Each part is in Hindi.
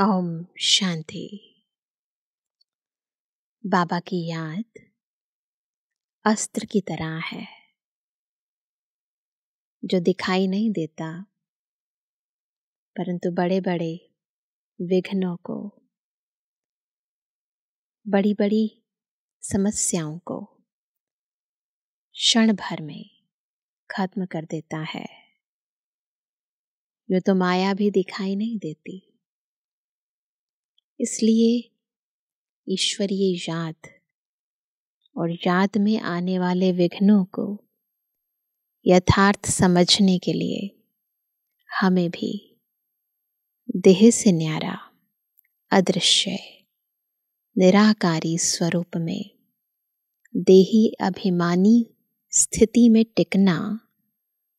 ओम शांति बाबा की याद अस्त्र की तरह है जो दिखाई नहीं देता परंतु बड़े बड़े विघ्नों को बड़ी बड़ी समस्याओं को क्षण भर में खत्म कर देता है जो तो माया भी दिखाई नहीं देती इसलिए ईश्वरीय याद और याद में आने वाले विघ्नों को यथार्थ समझने के लिए हमें भी देह से न्यारा अदृश्य निराकारी स्वरूप में देही अभिमानी स्थिति में टिकना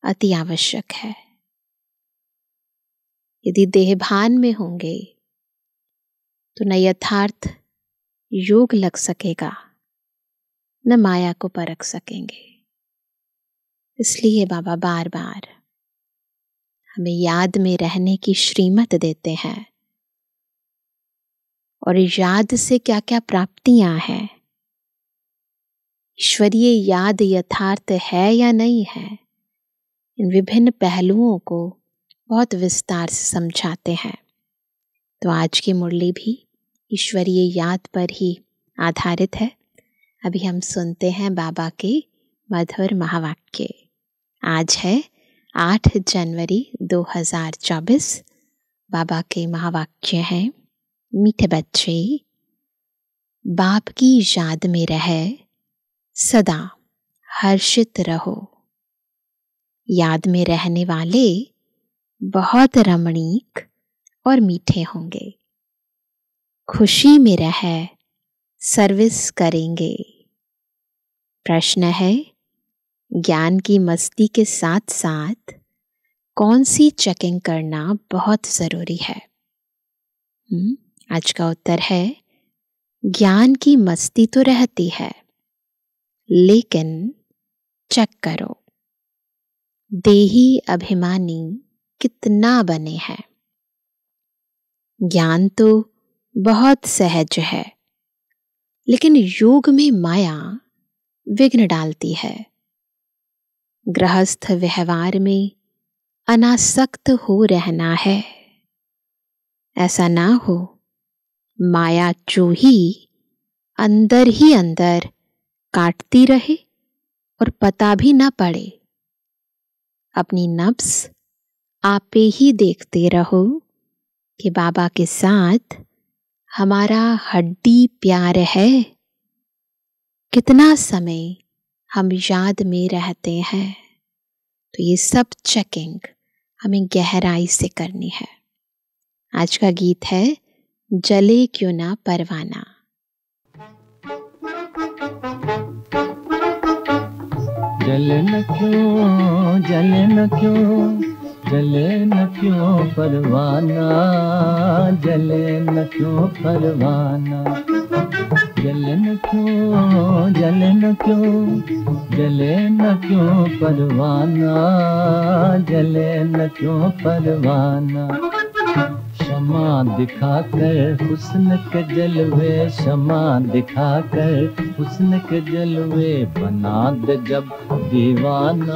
अति आवश्यक है यदि देहभान में होंगे तो न यथार्थ योग लग सकेगा न माया को परख सकेंगे इसलिए बाबा बार बार हमें याद में रहने की श्रीमत देते हैं और याद से क्या क्या प्राप्तियां हैं ईश्वरीय याद यथार्थ है या नहीं है इन विभिन्न पहलुओं को बहुत विस्तार से समझाते हैं तो आज की मुरली भी ईश्वरीय याद पर ही आधारित है अभी हम सुनते हैं बाबा के मधुर महावाक्य आज है 8 जनवरी 2024 बाबा के महावाक्य हैं मीठे बच्चे बाप की याद में रह सदा हर्षित रहो याद में रहने वाले बहुत रमणीक और मीठे होंगे खुशी में रह सर्विस करेंगे प्रश्न है ज्ञान की मस्ती के साथ साथ कौन सी चेकिंग करना बहुत ज़रूरी है हम्म, आज का उत्तर है ज्ञान की मस्ती तो रहती है लेकिन चेक करो देही अभिमानी कितना बने हैं ज्ञान तो बहुत सहज है लेकिन योग में माया विघ्न डालती है गृहस्थ व्यवहार में अनासक्त हो रहना है ऐसा ना हो माया ही अंदर ही अंदर काटती रहे और पता भी ना पड़े अपनी नब्स आपे ही देखते रहो कि बाबा के साथ हमारा हड्डी प्यार है कितना समय हम याद में रहते हैं तो ये सब चेकिंग हमें गहराई से करनी है आज का गीत है जले क्यों ना परवाना जलन क्यों जलन क्यों जले न क्यों परवाना जले न क्यों परवाना जलन क्यों जलन क्यों जले न क्यों परवाना जले न क्यों परवाना शमा दिखा कर हुस्न के जलवे शमा दिखा कर हुस्न के जलवे बना दे जब दीवाना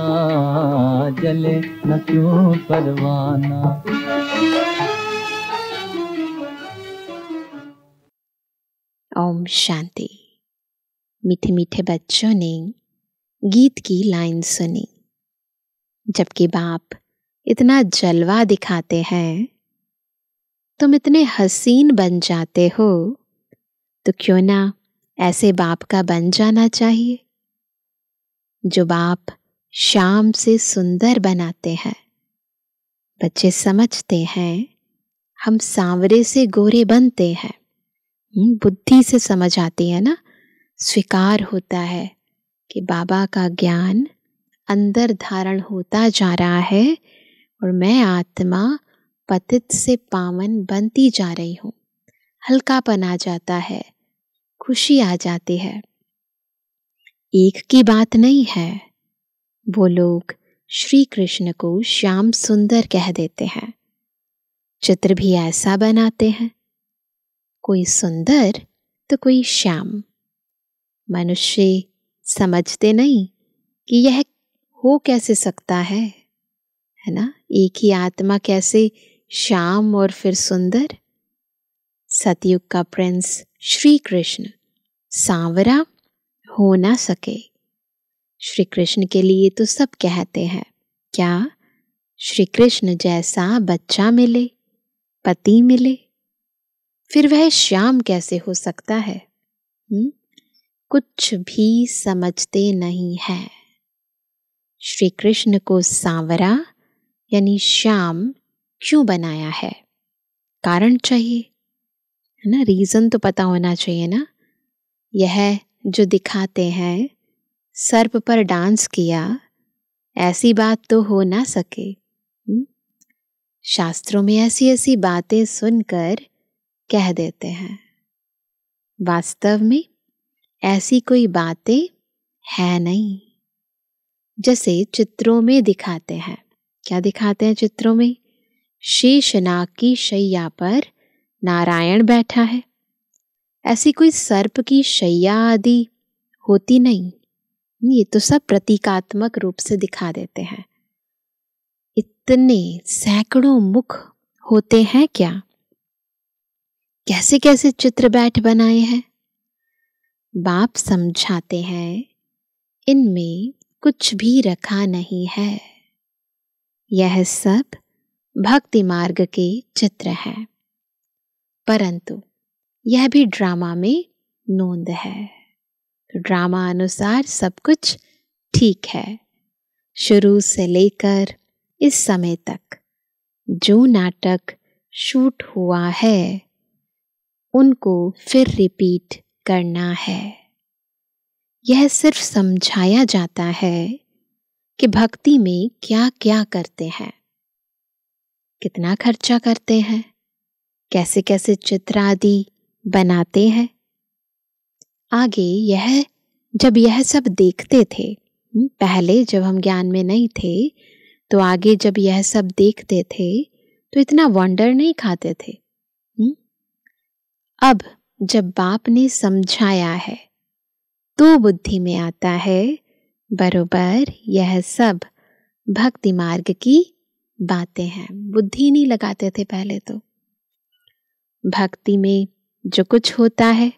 जले न क्यों परवाना ओम शांति मीठे मीठे बच्चों ने गीत की लाइन सुनी जबकि बाप इतना जलवा दिखाते हैं तुम इतने हसीन बन जाते हो तो क्यों ना ऐसे बाप का बन जाना चाहिए जो बाप शाम से सुंदर बनाते हैं बच्चे समझते हैं हम सांवरे से गोरे बनते हैं हम्म, बुद्धि से समझ आती है ना स्वीकार होता है कि बाबा का ज्ञान अंदर धारण होता जा रहा है और मैं आत्मा पतित से पावन बनती जा रही हूँ हल्कापन आ जाता है खुशी आ जाती है एक की बात नहीं है वो लोग श्री कृष्ण को श्याम सुंदर कह देते हैं चित्र भी ऐसा बनाते हैं कोई सुंदर तो कोई श्याम मनुष्य समझते नहीं कि यह हो कैसे सकता है है ना एक ही आत्मा कैसे श्याम और फिर सुंदर सतयुग का प्रिंस श्री कृष्ण सांवरा हो ना सके श्री कृष्ण के लिए तो सब कहते हैं क्या श्री कृष्ण जैसा बच्चा मिले पति मिले फिर वह श्याम कैसे हो सकता है हुँ? हम्म, कुछ भी समझते नहीं है श्री कृष्ण को सांवरा यानी श्याम क्यों बनाया है कारण चाहिए है ना रीज़न तो पता होना चाहिए ना यह जो दिखाते हैं सर्प पर डांस किया ऐसी बात तो हो ना सके हम्म? शास्त्रों में ऐसी ऐसी बातें सुनकर कह देते हैं वास्तव में ऐसी कोई बातें है नहीं जैसे चित्रों में दिखाते हैं क्या दिखाते हैं चित्रों में शेषनाग की शैया पर नारायण बैठा है ऐसी कोई सर्प की शैया आदि होती नहीं ये तो सब प्रतीकात्मक रूप से दिखा देते हैं इतने सैकड़ों मुख होते हैं क्या कैसे कैसे चित्र बैठ बनाए हैं बाप समझाते हैं इनमें कुछ भी रखा नहीं है यह सब भक्ति मार्ग के चित्र हैं परंतु यह भी ड्रामा में नोंद है तो ड्रामा अनुसार सब कुछ ठीक है शुरू से लेकर इस समय तक जो नाटक शूट हुआ है उनको फिर रिपीट करना है यह सिर्फ समझाया जाता है कि भक्ति में क्या क्या करते हैं कितना खर्चा करते हैं कैसे कैसे चित्र आदि बनाते हैं आगे यह जब यह सब देखते थे हम्म, पहले जब हम ज्ञान में नहीं थे तो आगे जब यह सब देखते थे तो इतना वंडर नहीं खाते थे हम्म। अब जब बाप ने समझाया है तो बुद्धि में आता है बरोबर यह सब भक्ति मार्ग की बातें हैं बुद्धि नहीं लगाते थे पहले तो भक्ति में जो कुछ होता है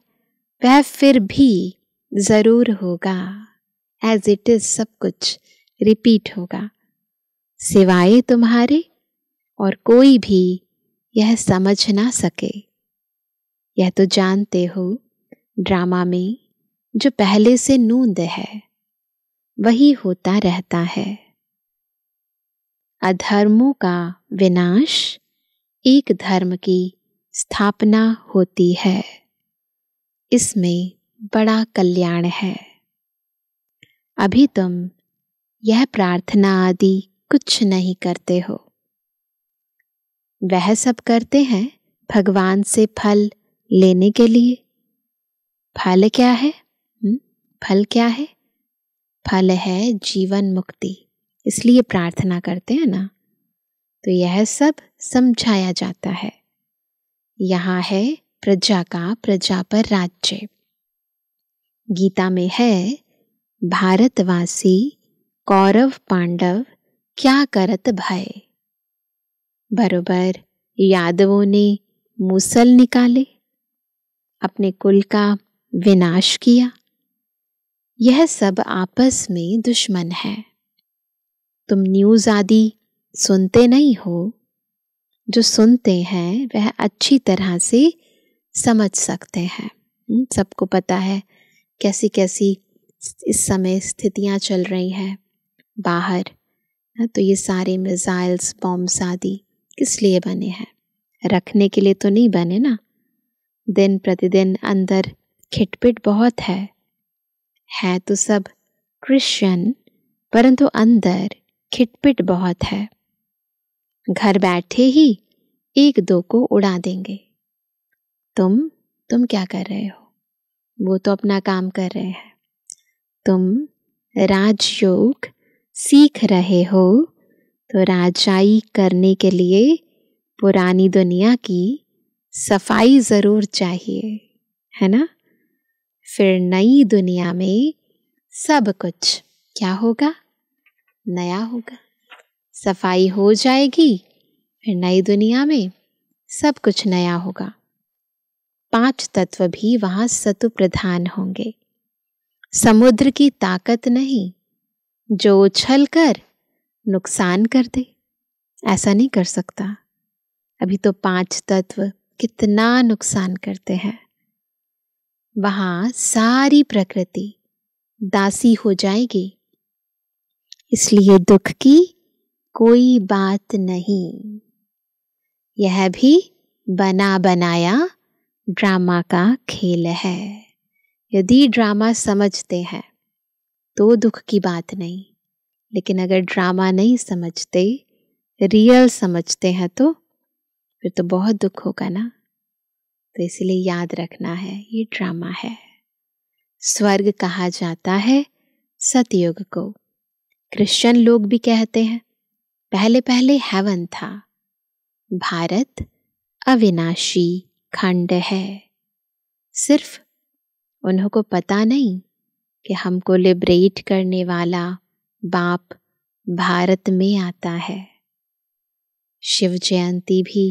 वह फिर भी ज़रूर होगा एज इट इज़ सब कुछ रिपीट होगा सिवाय तुम्हारे और कोई भी यह समझ ना सके यह तो जानते हो ड्रामा में जो पहले से नूंद है वही होता रहता है अधर्मों का विनाश एक धर्म की स्थापना होती है इसमें बड़ा कल्याण है अभी तुम यह प्रार्थना आदि कुछ नहीं करते हो वह सब करते हैं भगवान से फल लेने के लिए फल क्या है हम्म, फल क्या है फल है जीवन मुक्ति इसलिए प्रार्थना करते हैं ना तो यह सब समझाया जाता है यहाँ है प्रजा का प्रजा पर राज्य गीता में है भारतवासी कौरव पांडव क्या करत भय बरोबर यादवों ने मुसल निकाले अपने कुल का विनाश किया यह सब आपस में दुश्मन है तुम न्यूज़ आदि सुनते नहीं हो जो सुनते हैं वह अच्छी तरह से समझ सकते हैं हम्म, सबको पता है कैसी कैसी इस समय स्थितियां चल रही हैं बाहर हाँ, तो ये सारे मिसाइल्स बॉम्ब्स आदि किस लिए बने हैं रखने के लिए तो नहीं बने ना दिन प्रतिदिन अंदर खिटपिट बहुत है है तो सब क्रिश्चियन परंतु अंदर खिटपिट बहुत है घर बैठे ही एक दो को उड़ा देंगे तुम तुम क्या कर रहे हो वो तो अपना काम कर रहे हैं तुम राजयोग सीख रहे हो तो राजाई करने के लिए पुरानी दुनिया की सफाई ज़रूर चाहिए है ना फिर नई दुनिया में सब कुछ क्या होगा नया होगा सफाई हो जाएगी फिर नई दुनिया में सब कुछ नया होगा पांच तत्व भी वहां सतु प्रधान होंगे समुद्र की ताकत नहीं जो उछल कर नुकसान कर दे ऐसा नहीं कर सकता अभी तो पांच तत्व कितना नुकसान करते हैं वहां सारी प्रकृति दासी हो जाएगी इसलिए दुख की कोई बात नहीं यह भी बना बनाया ड्रामा का खेल है यदि ड्रामा समझते हैं तो दुख की बात नहीं लेकिन अगर ड्रामा नहीं समझते रियल समझते हैं तो फिर तो बहुत दुख होगा ना तो इसलिए याद रखना है ये ड्रामा है स्वर्ग कहा जाता है सतयुग को क्रिश्चियन लोग भी कहते हैं पहले पहले हेवन था भारत अविनाशी खंड है सिर्फ उन्हों को पता नहीं कि हमको लिबरेट करने वाला बाप भारत में आता है शिव जयंती भी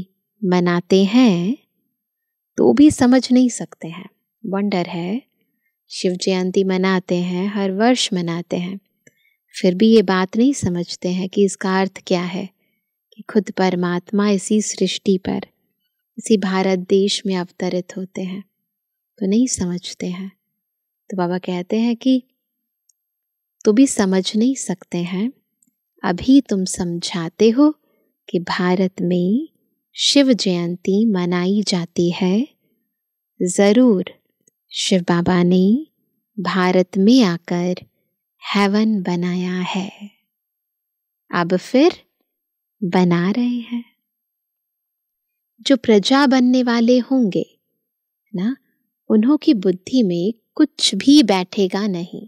मनाते हैं तो भी समझ नहीं सकते हैं वंडर है शिव जयंती मनाते हैं हर वर्ष मनाते हैं फिर भी ये बात नहीं समझते हैं कि इसका अर्थ क्या है कि खुद परमात्मा इसी सृष्टि पर इसी भारत देश में अवतरित होते हैं तो नहीं समझते हैं तो बाबा कहते हैं कि तो भी समझ नहीं सकते हैं अभी तुम समझाते हो कि भारत में शिव जयंती मनाई जाती है ज़रूर शिव बाबा ने भारत में आकर हेवन बनाया है अब फिर बना रहे हैं जो प्रजा बनने वाले होंगे ना उन्हों की बुद्धि में कुछ भी बैठेगा नहीं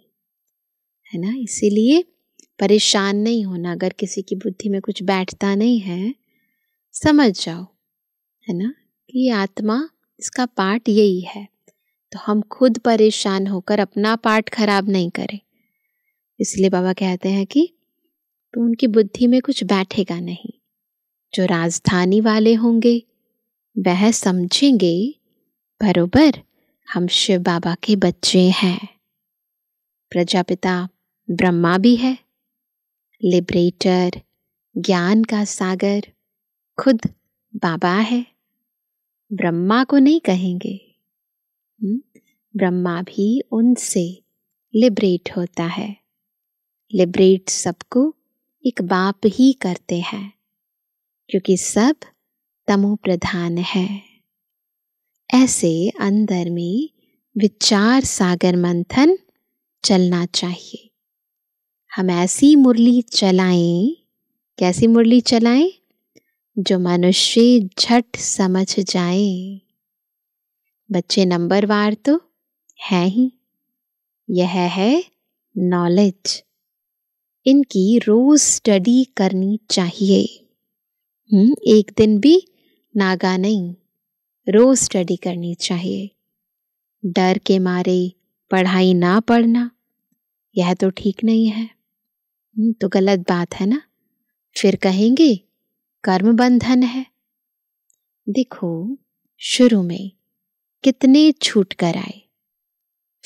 है ना इसीलिए परेशान नहीं होना अगर किसी की बुद्धि में कुछ बैठता नहीं है समझ जाओ है ना कि आत्मा इसका पार्ट यही है तो हम खुद परेशान होकर अपना पार्ट खराब नहीं करें इसलिए बाबा कहते हैं कि तो उनकी बुद्धि में कुछ बैठेगा नहीं जो राजधानी वाले होंगे वह समझेंगे बरोबर हम शिव बाबा के बच्चे हैं प्रजापिता ब्रह्मा भी है लिबरेटर ज्ञान का सागर खुद बाबा है ब्रह्मा को नहीं कहेंगे हम्म, ब्रह्मा भी उनसे लिबरेट होता है लिब्रेट सबको एक बाप ही करते हैं क्योंकि सब तमो प्रधान है ऐसे अंदर में विचार सागर मंथन चलना चाहिए हम ऐसी मुरली चलाएं कैसी मुरली चलाएं जो मनुष्य झट समझ जाए बच्चे नंबर वार तो है ही यह है नॉलेज इनकी रोज स्टडी करनी चाहिए हम्म एक दिन भी नागा नहीं रोज स्टडी करनी चाहिए डर के मारे पढ़ाई ना पढ़ना यह तो ठीक नहीं है हम्म, तो गलत बात है ना फिर कहेंगे कर्म बंधन है देखो शुरू में कितने छूट कर आए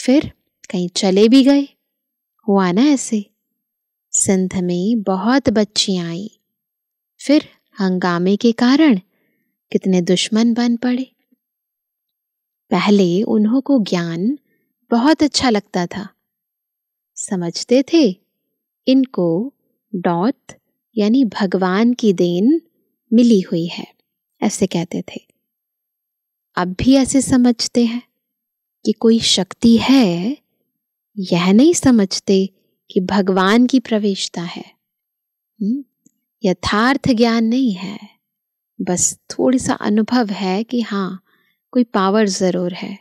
फिर कहीं चले भी गए हुआ ना ऐसे सिंध में बहुत बच्चियां आई फिर हंगामे के कारण कितने दुश्मन बन पड़े पहले उन्हों को ज्ञान बहुत अच्छा लगता था समझते थे इनको डौत यानी भगवान की देन मिली हुई है ऐसे कहते थे अब भी ऐसे समझते हैं कि कोई शक्ति है यह नहीं समझते कि भगवान की प्रवेशता है हम्म, यथार्थ ज्ञान नहीं है बस थोड़ी सा अनुभव है कि हाँ कोई पावर ज़रूर है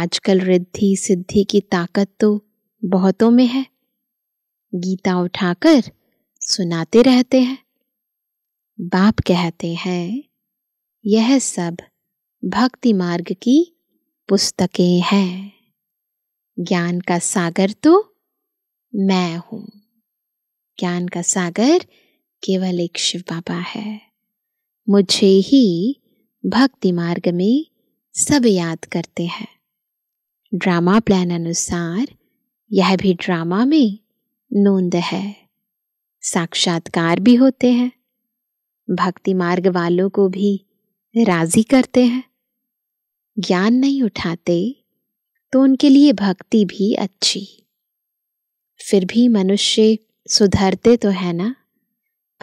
आजकल रिद्धि सिद्धि की ताकत तो बहुतों में है गीता उठाकर सुनाते रहते हैं बाप कहते हैं यह सब भक्ति मार्ग की पुस्तकें हैं ज्ञान का सागर तो मैं हूं ज्ञान का सागर केवल एक शिव बाबा है मुझे ही भक्ति मार्ग में सब याद करते हैं ड्रामा प्लान अनुसार यह भी ड्रामा में नोंद है साक्षात्कार भी होते हैं भक्ति मार्ग वालों को भी राजी करते हैं ज्ञान नहीं उठाते तो उनके लिए भक्ति भी अच्छी फिर भी मनुष्य सुधरते तो है ना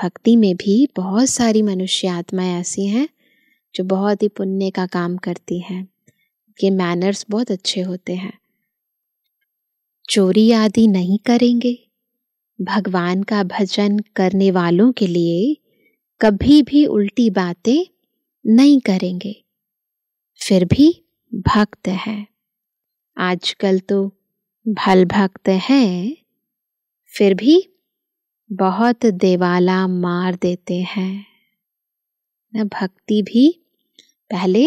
भक्ति में भी बहुत सारी मनुष्य आत्माएं ऐसी हैं जो बहुत ही पुण्य का काम करती हैं के मैनर्स बहुत अच्छे होते हैं चोरी आदि नहीं करेंगे भगवान का भजन करने वालों के लिए कभी भी उल्टी बातें नहीं करेंगे फिर भी भक्त है आजकल तो भल भक्त हैं फिर भी बहुत देवाला मार देते हैं न भक्ति भी पहले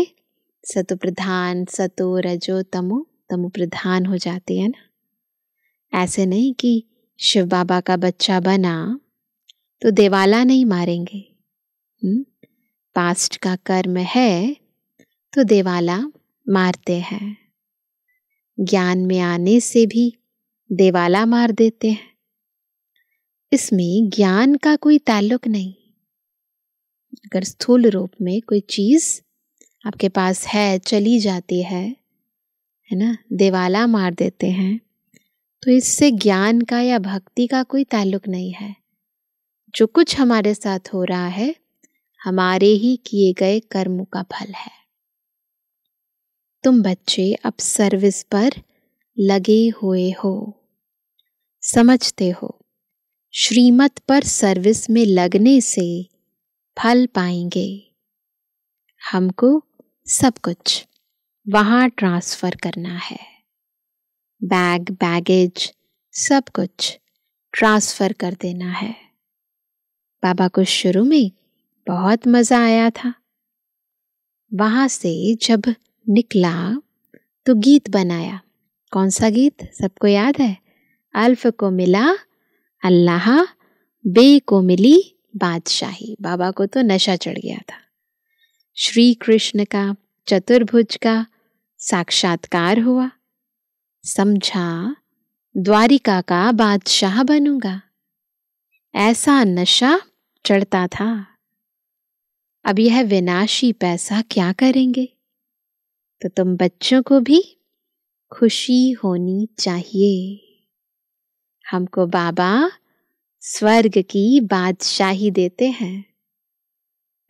सतु प्रधान सतो रजो तमो तमो प्रधान हो जाते हैं ना ऐसे नहीं कि शिव बाबा का बच्चा बना तो देवाला नहीं मारेंगे हुँ? हम्म, पास्ट का कर्म है तो देवाला मारते हैं ज्ञान में आने से भी देवाला मार देते हैं इसमें ज्ञान का कोई ताल्लुक नहीं अगर स्थूल रूप में कोई चीज़ आपके पास है चली जाती है है ना देवाला मार देते हैं तो इससे ज्ञान का या भक्ति का कोई ताल्लुक नहीं है जो कुछ हमारे साथ हो रहा है हमारे ही किए गए कर्म का फल है तुम बच्चे अब सर्विस पर लगे हुए हो समझते हो श्रीमत पर सर्विस में लगने से फल पाएंगे हमको सब कुछ वहाँ ट्रांसफ़र करना है बैग बैगेज सब कुछ ट्रांसफ़र कर देना है बाबा को शुरू में बहुत मज़ा आया था वहाँ से जब निकला तो गीत बनाया कौन सा गीत सबको याद है अल्फ को मिला अल्लाह बे को मिली बादशाही बाबा को तो नशा चढ़ गया था श्री कृष्ण का चतुर्भुज का साक्षात्कार हुआ समझा द्वारिका का बादशाह बनूंगा ऐसा नशा चढ़ता था अब यह विनाशी पैसा क्या करेंगे तो तुम बच्चों को भी खुशी होनी चाहिए हमको बाबा स्वर्ग की बादशाही देते हैं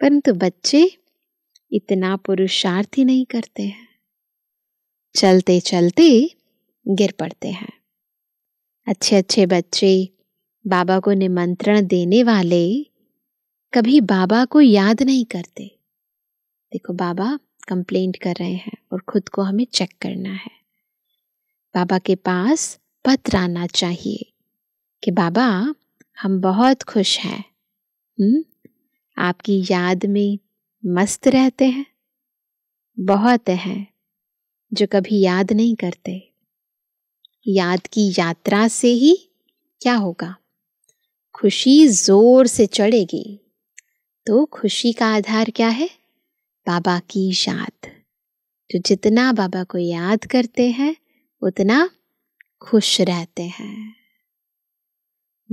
परंतु बच्चे इतना पुरुषार्थ ही नहीं करते हैं चलते चलते गिर पड़ते हैं अच्छे अच्छे बच्चे बाबा को निमंत्रण देने वाले कभी बाबा को याद नहीं करते देखो बाबा कंप्लेंट कर रहे हैं और खुद को हमें चेक करना है बाबा के पास पत्र आना चाहिए कि बाबा हम बहुत खुश हैं हम्म आपकी याद में मस्त रहते हैं बहुत हैं जो कभी याद नहीं करते याद की यात्रा से ही क्या होगा खुशी जोर से चढ़ेगी तो खुशी का आधार क्या है बाबा की याद जो तो जितना बाबा को याद करते हैं उतना खुश रहते हैं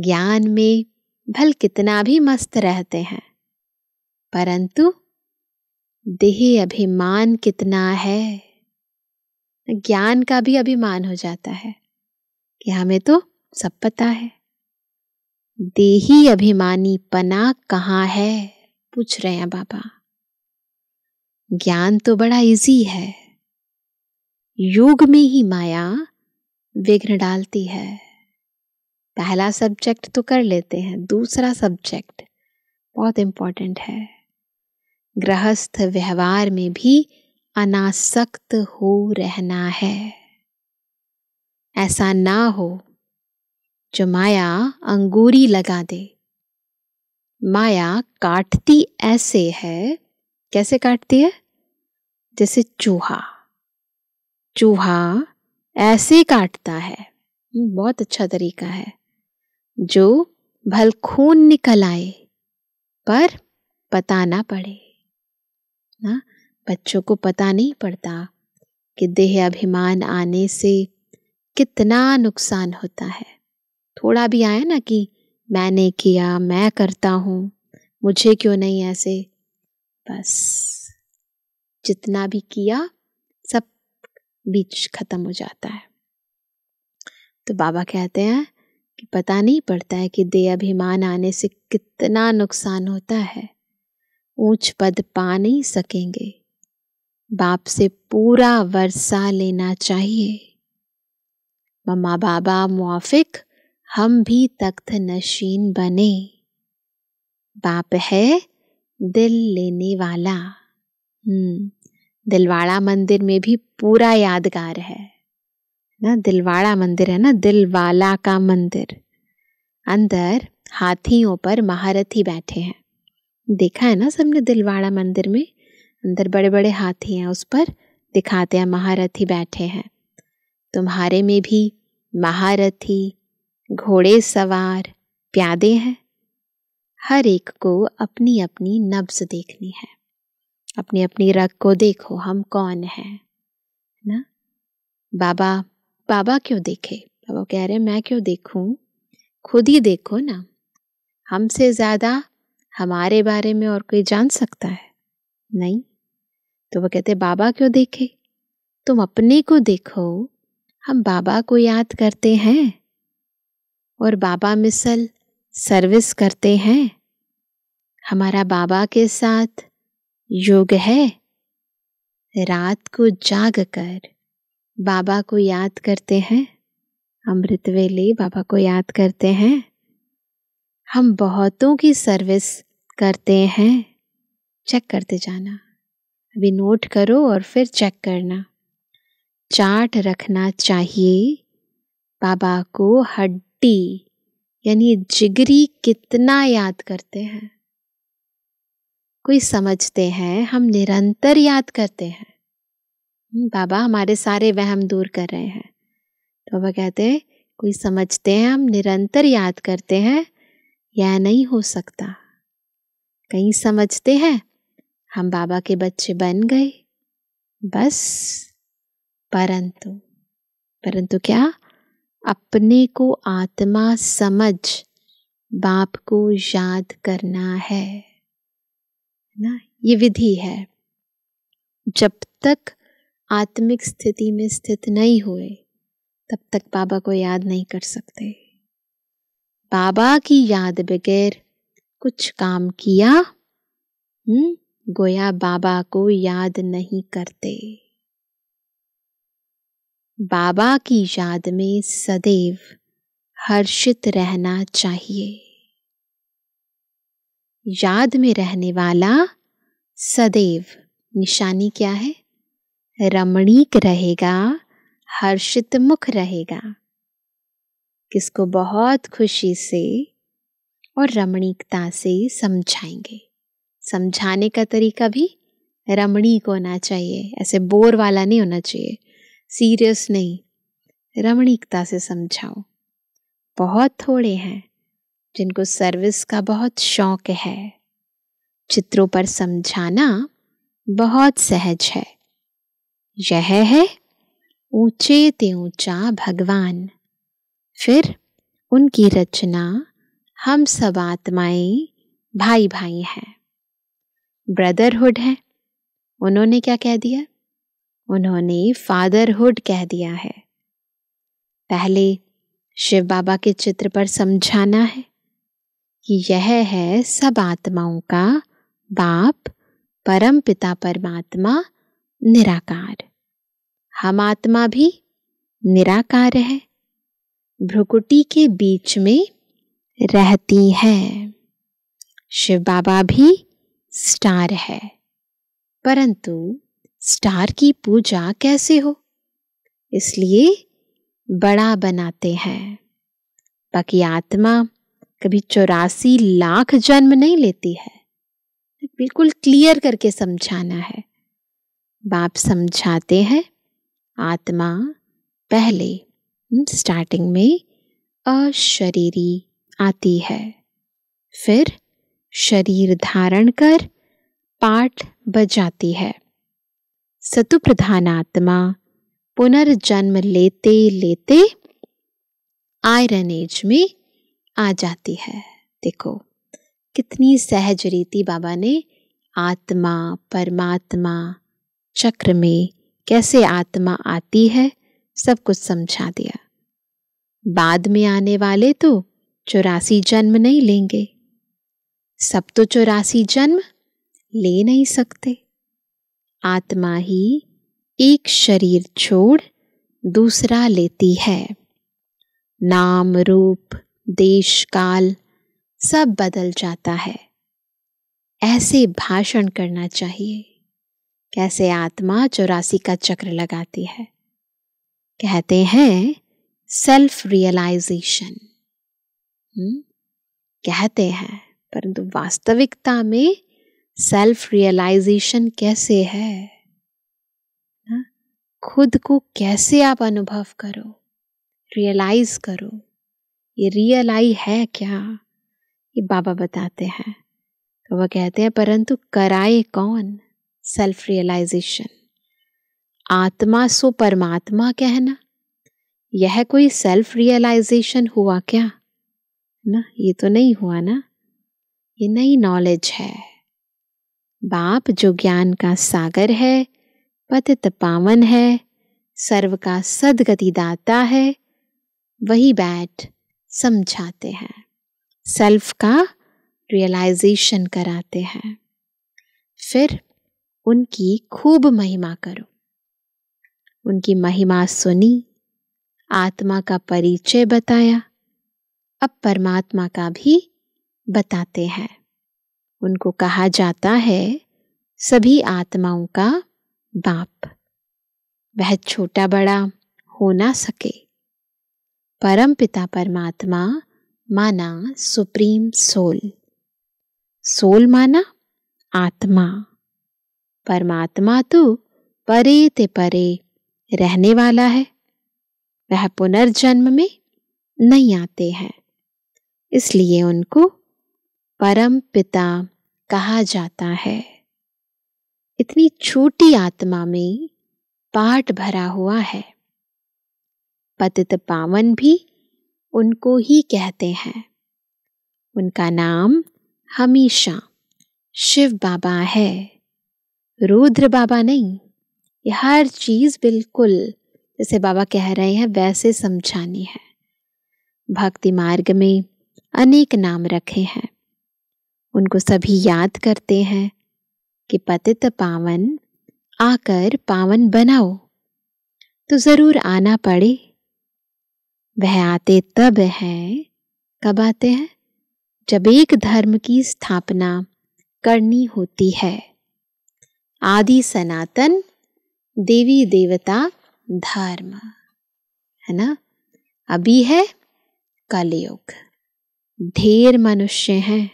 ज्ञान में भल कितना भी मस्त रहते हैं परंतु देह अभिमान कितना है ज्ञान का भी अभिमान हो जाता है कि हमें तो सब पता है देही अभिमानी पना कहाँ है पूछ रहे हैं बाबा ज्ञान तो बड़ा इजी है योग में ही माया विघ्न डालती है पहला सब्जेक्ट तो कर लेते हैं दूसरा सब्जेक्ट बहुत इम्पॉर्टेंट है गृहस्थ व्यवहार में भी अनासक्त हो रहना है ऐसा ना हो जो माया अंगूरी लगा दे माया काटती ऐसे है कैसे काटती है जैसे चूहा चूहा ऐसे काटता है बहुत अच्छा तरीका है जो भल खून निकल आए पर पता ना पड़े ना बच्चों को पता नहीं पड़ता कि देह अभिमान आने से कितना नुकसान होता है थोड़ा भी आया ना कि मैंने किया मैं करता हूँ मुझे क्यों नहीं ऐसे बस जितना भी किया बीच खत्म हो जाता है तो बाबा कहते हैं कि पता नहीं पड़ता है कि दे अभिमान आने से कितना नुकसान होता है ऊंच पद पा नहीं सकेंगे बाप से पूरा वर्षा लेना चाहिए मम्मा बाबा मुआफिक हम भी तख्त नशीन बने बाप है दिल लेने वाला हम्म दिलवाड़ा मंदिर में भी पूरा यादगार है ना दिलवाड़ा मंदिर है ना दिलवाला का मंदिर अंदर हाथियों पर महारथी बैठे हैं देखा है ना सबने दिलवाड़ा मंदिर में अंदर बड़े बड़े हाथी हैं उस पर दिखाते हैं महारथी बैठे हैं तुम्हारे में भी महारथी घोड़े सवार प्यादे हैं हर एक को अपनी अपनी नब्ज देखनी है अपनी अपनी रग को देखो हम कौन हैं ना बाबा बाबा क्यों देखे बाबा कह रहे मैं क्यों देखूं खुद ही देखो ना हमसे ज़्यादा हमारे बारे में और कोई जान सकता है नहीं तो वो कहते बाबा क्यों देखे तुम अपने को देखो हम बाबा को याद करते हैं और बाबा मिसल सर्विस करते हैं हमारा बाबा के साथ योग है रात को जाग कर बाबा को याद करते हैं अमृत वेले बाबा को याद करते हैं हम बहुतों की सर्विस करते हैं चेक करते जाना अभी नोट करो और फिर चेक करना चाट रखना चाहिए बाबा को हड्डी यानी जिगरी कितना याद करते हैं कोई समझते हैं हम निरंतर याद करते हैं हम्म, बाबा हमारे सारे वहम दूर कर रहे हैं तो बाबा कहते हैं कोई समझते हैं हम निरंतर याद करते हैं यह नहीं हो सकता कहीं समझते हैं हम बाबा के बच्चे बन गए बस परंतु परंतु क्या अपने को आत्मा समझ बाप को याद करना है ना ये विधि है जब तक आत्मिक स्थिति में स्थित नहीं हुए तब तक बाबा को याद नहीं कर सकते बाबा की याद बगैर कुछ काम किया हम्म गोया बाबा को याद नहीं करते बाबा की याद में सदैव हर्षित रहना चाहिए याद में रहने वाला सदैव निशानी क्या है रमणीक रहेगा हर्षित मुख रहेगा किसको बहुत खुशी से और रमणीकता से समझाएंगे समझाने का तरीका भी रमणीक होना चाहिए ऐसे बोर वाला नहीं होना चाहिए सीरियस नहीं रमणीकता से समझाओ बहुत थोड़े हैं जिनको सर्विस का बहुत शौक है चित्रों पर समझाना बहुत सहज है यह है ऊंचे ते ऊंचा भगवान फिर उनकी रचना हम सब आत्माएं भाई भाई हैं ब्रदरहुड है उन्होंने क्या कह दिया उन्होंने फादरहुड कह दिया है पहले शिव बाबा के चित्र पर समझाना है कि यह है सब आत्माओं का बाप परम पिता परमात्मा निराकार हम आत्मा भी निराकार है भ्रुकुटी के बीच में रहती है शिव बाबा भी स्टार है परंतु स्टार की पूजा कैसे हो इसलिए बड़ा बनाते हैं बाकी आत्मा कभी चौरासी लाख जन्म नहीं लेती है बिल्कुल क्लियर करके समझाना है बाप समझाते हैं आत्मा पहले स्टार्टिंग हम्म, में अशरीरी आती है फिर शरीर धारण कर पाठ बजाती है सतु प्रधान आत्मा पुनर्जन्म लेते लेते आयरन एज में आ जाती है देखो कितनी सहज रीति बाबा ने आत्मा परमात्मा चक्र में कैसे आत्मा आती है सब कुछ समझा दिया बाद में आने वाले तो चौरासी जन्म नहीं लेंगे सब तो चौरासी जन्म ले नहीं सकते आत्मा ही एक शरीर छोड़ दूसरा लेती है नाम रूप देश काल सब बदल जाता है ऐसे भाषण करना चाहिए कैसे आत्मा चौरासी का चक्र लगाती है कहते हैं सेल्फ हम्म, रियलाइजेशन कहते हैं परंतु वास्तविकता में सेल्फ रियलाइजेशन कैसे है खुद को कैसे आप अनुभव करो रियलाइज करो ये रियल आई है क्या ये बाबा बताते हैं तो वह कहते हैं परंतु कराए कौन सेल्फ रियलाइजेशन आत्मा सो परमात्मा कहना यह कोई सेल्फ रियलाइजेशन हुआ क्या ना ये तो नहीं हुआ ना ये नई नॉलेज है बाप जो ज्ञान का सागर है पतित पावन है सर्व का सदगति दाता है वही बैठ समझाते हैं सेल्फ का रियलाइजेशन कराते हैं फिर उनकी खूब महिमा करो उनकी महिमा सुनी आत्मा का परिचय बताया अब परमात्मा का भी बताते हैं उनको कहा जाता है सभी आत्माओं का बाप वह छोटा बड़ा हो ना सके परमपिता परमात्मा माना सुप्रीम सोल सोल माना आत्मा परमात्मा तो परे ते परे रहने वाला है वह पुनर्जन्म में नहीं आते हैं इसलिए उनको परम पिता कहा जाता है इतनी छोटी आत्मा में पाठ भरा हुआ है पतित पावन भी उनको ही कहते हैं उनका नाम हमेशा शिव बाबा है रुद्र बाबा नहीं यह हर चीज़ बिल्कुल जैसे बाबा कह रहे हैं वैसे समझानी है भक्ति मार्ग में अनेक नाम रखे हैं उनको सभी याद करते हैं कि पतित पावन आकर पावन बनाओ तो ज़रूर आना पड़े वह आते तब है कब आते हैं जब एक धर्म की स्थापना करनी होती है आदि सनातन देवी देवता धर्म है ना अभी है कलयुग ढेर मनुष्य हैं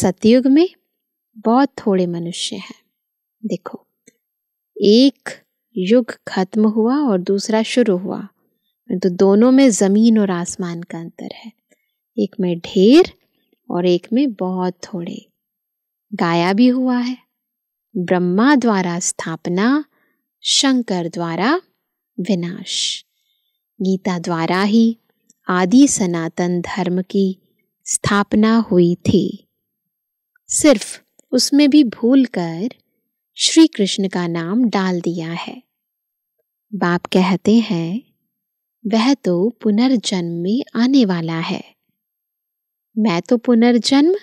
सतयुग में बहुत थोड़े मनुष्य हैं देखो एक युग खत्म हुआ और दूसरा शुरू हुआ तो दोनों में ज़मीन और आसमान का अंतर है एक में ढेर और एक में बहुत थोड़े गाया भी हुआ है ब्रह्मा द्वारा स्थापना शंकर द्वारा विनाश गीता द्वारा ही आदि सनातन धर्म की स्थापना हुई थी सिर्फ उसमें भी भूल कर श्री कृष्ण का नाम डाल दिया है बाप कहते हैं वह तो पुनर्जन्म में आने वाला है मैं तो पुनर्जन्म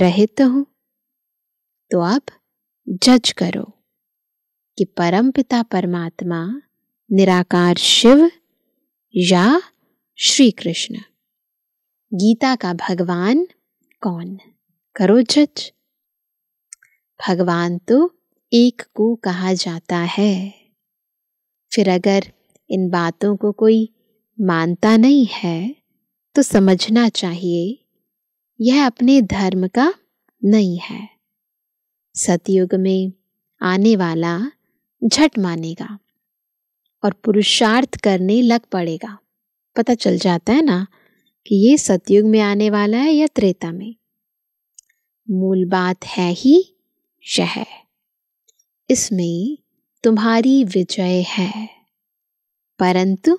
रहित तो हूं तो आप जज करो कि परमपिता परमात्मा निराकार शिव या श्री कृष्ण गीता का भगवान कौन करो जज भगवान तो एक को कहा जाता है फिर अगर इन बातों को कोई मानता नहीं है तो समझना चाहिए यह अपने धर्म का नहीं है सतयुग में आने वाला झट मानेगा और पुरुषार्थ करने लग पड़ेगा पता चल जाता है ना कि ये सतयुग में आने वाला है या त्रेता में मूल बात है ही शह इसमें तुम्हारी विजय है परंतु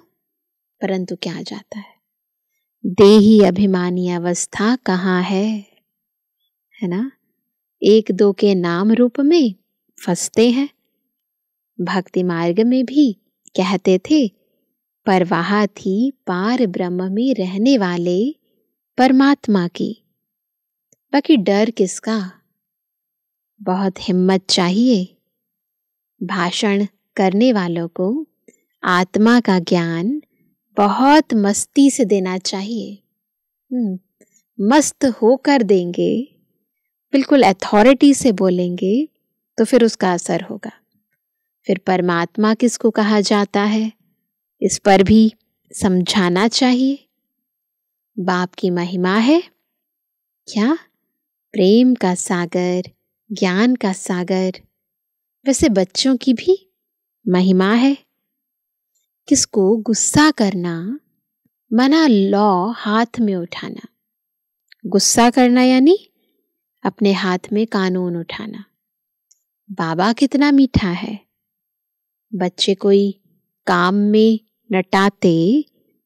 परंतु क्या आ जाता है देही अभिमानी अवस्था कहाँ है है ना एक दो के नाम रूप में फंसते हैं भक्ति मार्ग में भी कहते थे पर परवाह थी पार ब्रह्म में रहने वाले परमात्मा की बाकी डर किसका बहुत हिम्मत चाहिए भाषण करने वालों को आत्मा का ज्ञान बहुत मस्ती से देना चाहिए हम्म, मस्त होकर देंगे बिल्कुल अथॉरिटी से बोलेंगे तो फिर उसका असर होगा फिर परमात्मा किसको कहा जाता है इस पर भी समझाना चाहिए बाप की महिमा है क्या प्रेम का सागर ज्ञान का सागर वैसे बच्चों की भी महिमा है किसको गुस्सा करना मना लॉ हाथ में उठाना गुस्सा करना यानी अपने हाथ में कानून उठाना बाबा कितना मीठा है बच्चे कोई काम में नटाते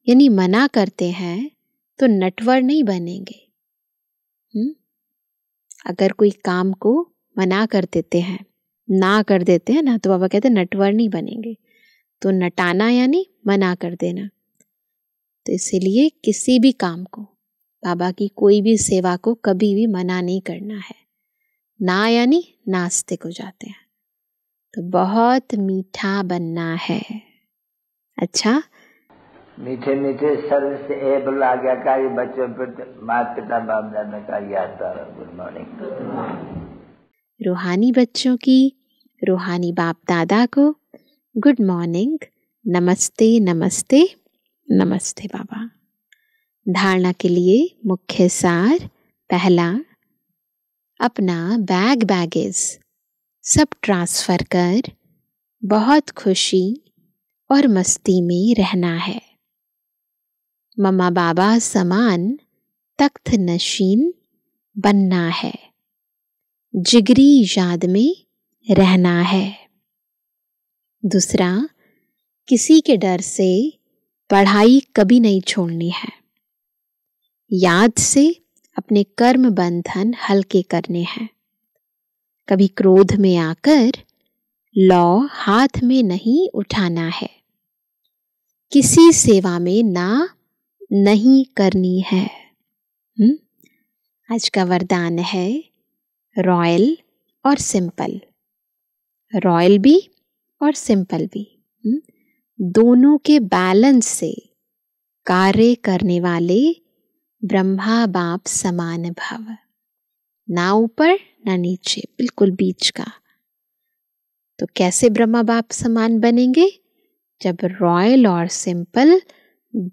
यानी मना करते हैं तो नटवर नहीं बनेंगे हुँ? हम्म? अगर कोई काम को मना कर देते हैं ना कर देते हैं ना तो बाबा कहते नटवर नहीं बनेंगे तो नटाना यानी मना कर देना तो इसलिए किसी भी काम को बाबा की कोई भी सेवा को कभी भी मना नहीं करना है ना यानी नास्तिक हो जाते हैं तो बहुत मीठा बनना है अच्छा मीठे मीठे सर्व से ए बुला गया ये बच्चों पर तो माता पिता बाप दादा का याद आ रहा गुड मॉर्निंग रूहानी बच्चों की रूहानी बाप दादा को गुड मॉर्निंग नमस्ते नमस्ते नमस्ते बाबा धारणा के लिए मुख्य सार पहला अपना बैग बैगेज सब ट्रांसफ़र कर बहुत खुशी और मस्ती में रहना है ममा बाबा समान तख्त नशीन बनना है जिगरी याद में रहना है दूसरा किसी के डर से पढ़ाई कभी नहीं छोड़नी है याद से अपने कर्म बंधन हल्के करने हैं कभी क्रोध में आकर लौ हाथ में नहीं उठाना है किसी सेवा में ना नहीं करनी है हुँ? हम्म? आज का वरदान है रॉयल और सिंपल रॉयल भी और सिंपल भी हम्म? दोनों के बैलेंस से कार्य करने वाले ब्रह्मा बाप समान भाव ना ऊपर ना नीचे बिल्कुल बीच का तो कैसे ब्रह्मा बाप समान बनेंगे जब रॉयल और सिंपल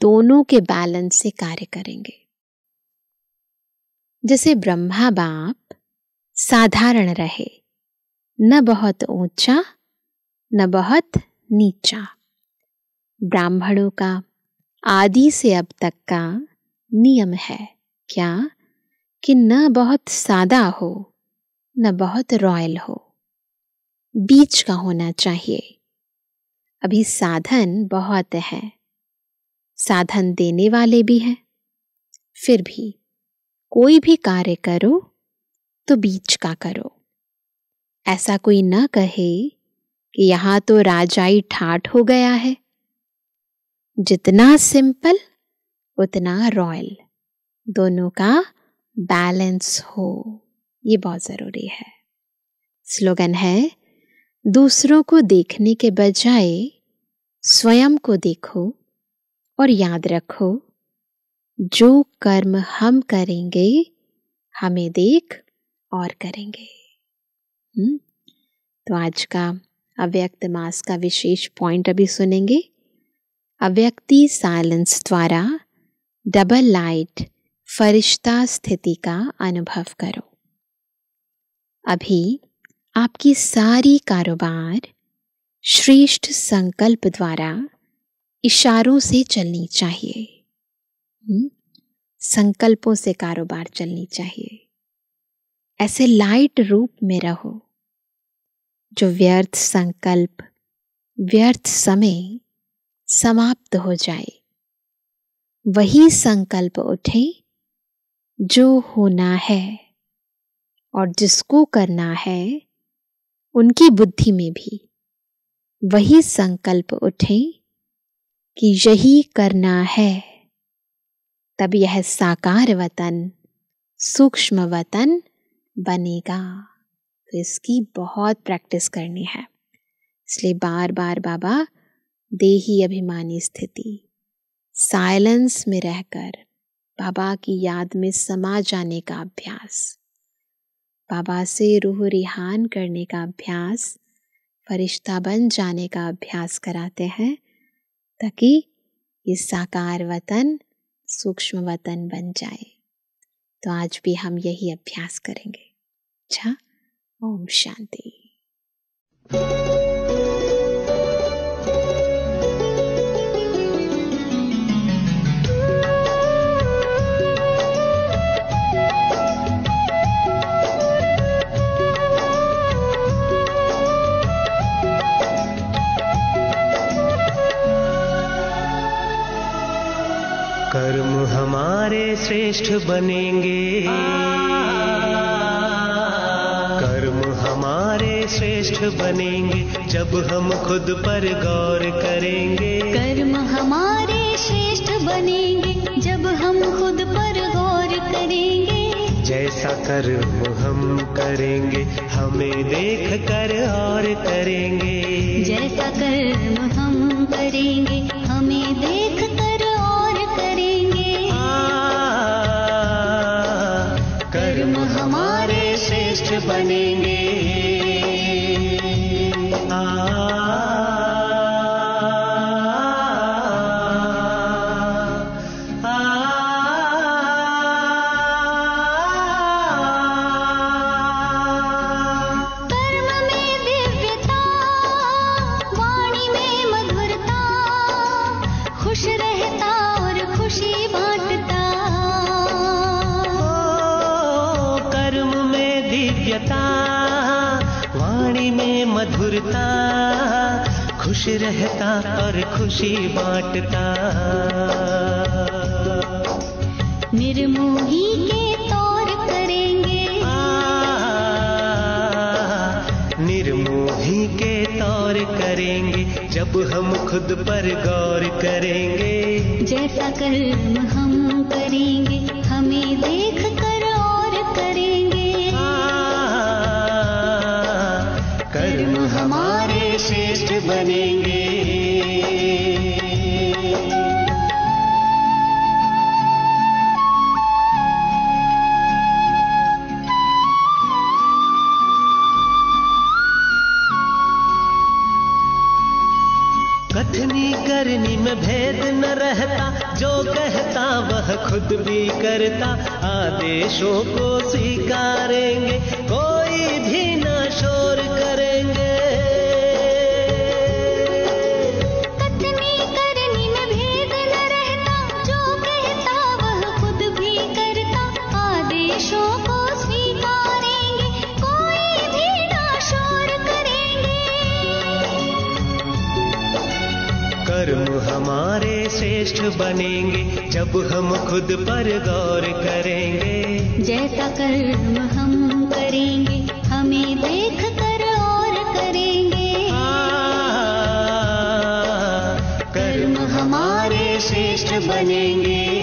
दोनों के बैलेंस से कार्य करेंगे जैसे ब्रह्मा बाप साधारण रहे न बहुत ऊंचा न बहुत नीचा ब्राह्मणों का आदि से अब तक का नियम है क्या कि न बहुत सादा हो न बहुत रॉयल हो बीच का होना चाहिए अभी साधन बहुत है साधन देने वाले भी हैं फिर भी कोई भी कार्य करो तो बीच का करो ऐसा कोई न कहे कि यहां तो राजाई ठाट हो गया है जितना सिंपल उतना रॉयल दोनों का बैलेंस हो ये बहुत ज़रूरी है स्लोगन है दूसरों को देखने के बजाय स्वयं को देखो और याद रखो जो कर्म हम करेंगे हमें देख और करेंगे हुँ? हम्म, तो आज का अव्यक्त मास का विशेष पॉइंट अभी सुनेंगे अव्यक्ति साइलेंस द्वारा डबल लाइट फरिश्ता स्थिति का अनुभव करो अभी आपकी सारी कारोबार श्रेष्ठ संकल्प द्वारा इशारों से चलनी चाहिए हम्म? संकल्पों से कारोबार चलनी चाहिए ऐसे लाइट रूप में रहो जो व्यर्थ संकल्प व्यर्थ समय समाप्त हो जाए वही संकल्प उठे जो होना है और जिसको करना है उनकी बुद्धि में भी वही संकल्प उठे कि यही करना है तब यह साकार वतन सूक्ष्म वतन बनेगा इसकी बहुत प्रैक्टिस करनी है इसलिए बार बार बाबा देही अभिमानी स्थिति साइलेंस में रहकर बाबा की याद में समा जाने का अभ्यास बाबा से रूह रिहान करने का अभ्यास फरिश्ता बन जाने का अभ्यास कराते हैं ताकि ये साकार वतन सूक्ष्म वतन बन जाए तो आज भी हम यही अभ्यास करेंगे अच्छा ओम शांति कर्म हमारे श्रेष्ठ बनेंगे बनेंगे जब हम खुद पर गौर करेंगे कर्म हमारे श्रेष्ठ बनेंगे जब हम खुद पर गौर करेंगे जैसा कर्म हम करेंगे हमें देख कर और करेंगे जैसा कर्म हम करेंगे हमें देख कर और करेंगे कर्म हमारे श्रेष्ठ बनेंगे खुश रहता और खुशी बांटता निर्मोही के तौर करेंगे निर्मोही के तौर करेंगे जब हम खुद पर गौर करेंगे जैसा कर्म हम करेंगे हमें देख खुद भी करता आदेशों को स्वीकारेंगे बनेंगे जब हम खुद पर गौर करेंगे जैसा कर्म हम करेंगे हमें देख कर और करेंगे हाँ, कर्म हमारे श्रेष्ठ बनेंगे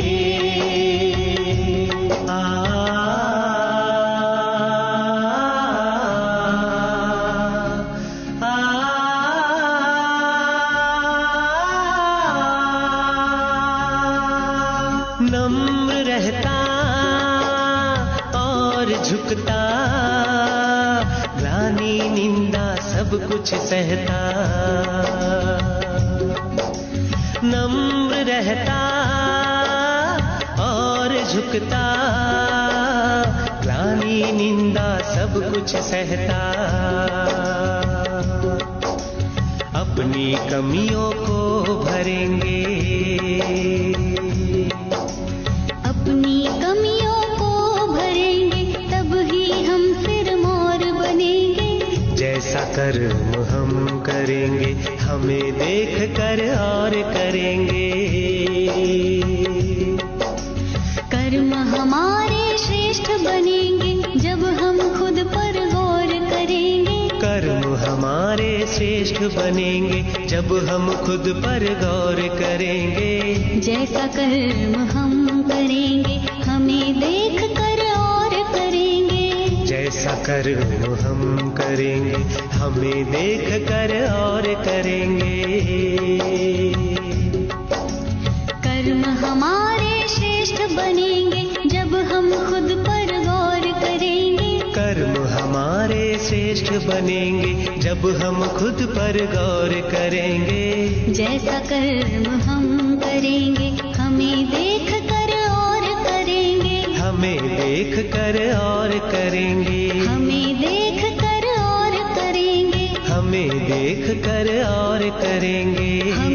रहता नम्र रहता और झुकता रानी निंदा सब कुछ सहता अपनी कमियों को भरेंगे ऐसा कर्म हम करेंगे हमें देख कर और करेंगे कर्म हमारे श्रेष्ठ बनेंगे जब हम खुद पर गौर करेंगे कर्म हमारे श्रेष्ठ बनेंगे जब हम खुद पर गौर करेंगे जैसा कर्म हम करेंगे हमें देख ऐसा कर वो हम करेंगे हमें देख कर और करेंगे कर्म हमारे श्रेष्ठ बनेंगे जब हम खुद पर गौर करेंगे कर्म हमारे श्रेष्ठ बनेंगे जब हम खुद पर गौर करेंगे जैसा कर्म हम करेंगे हमें देख देख कर और करेंगे हमें देख कर और करेंगे हमें देख कर और करेंगे